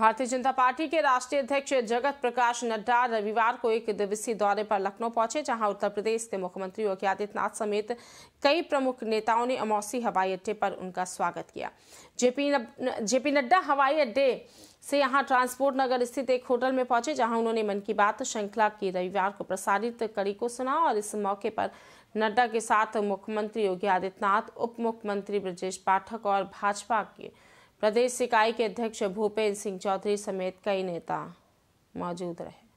भारतीय जनता पार्टी के राष्ट्रीय अध्यक्ष जगत प्रकाश नड्डा रविवार को एक दिवसीय दौरे पर लखनऊ पहुंचे जहां उत्तर प्रदेश के मुख्यमंत्री योगी आदित्यनाथ समेत कई प्रमुख नेताओं ने अमौसी हवाई अड्डे पर उनका स्वागत किया जेपी जेपी नड्डा हवाई अड्डे से यहां ट्रांसपोर्ट नगर स्थित एक होटल में पहुंचे जहां उन्होंने मन की बात श्रृंखला की रविवार को प्रसारित कड़ी को सुना और इस मौके पर नड्डा के साथ मुख्यमंत्री योगी आदित्यनाथ उप मुख्यमंत्री ब्रजेश पाठक और भाजपा के प्रदेश इकाई के अध्यक्ष भूपेंद्र सिंह चौधरी समेत कई नेता मौजूद रहे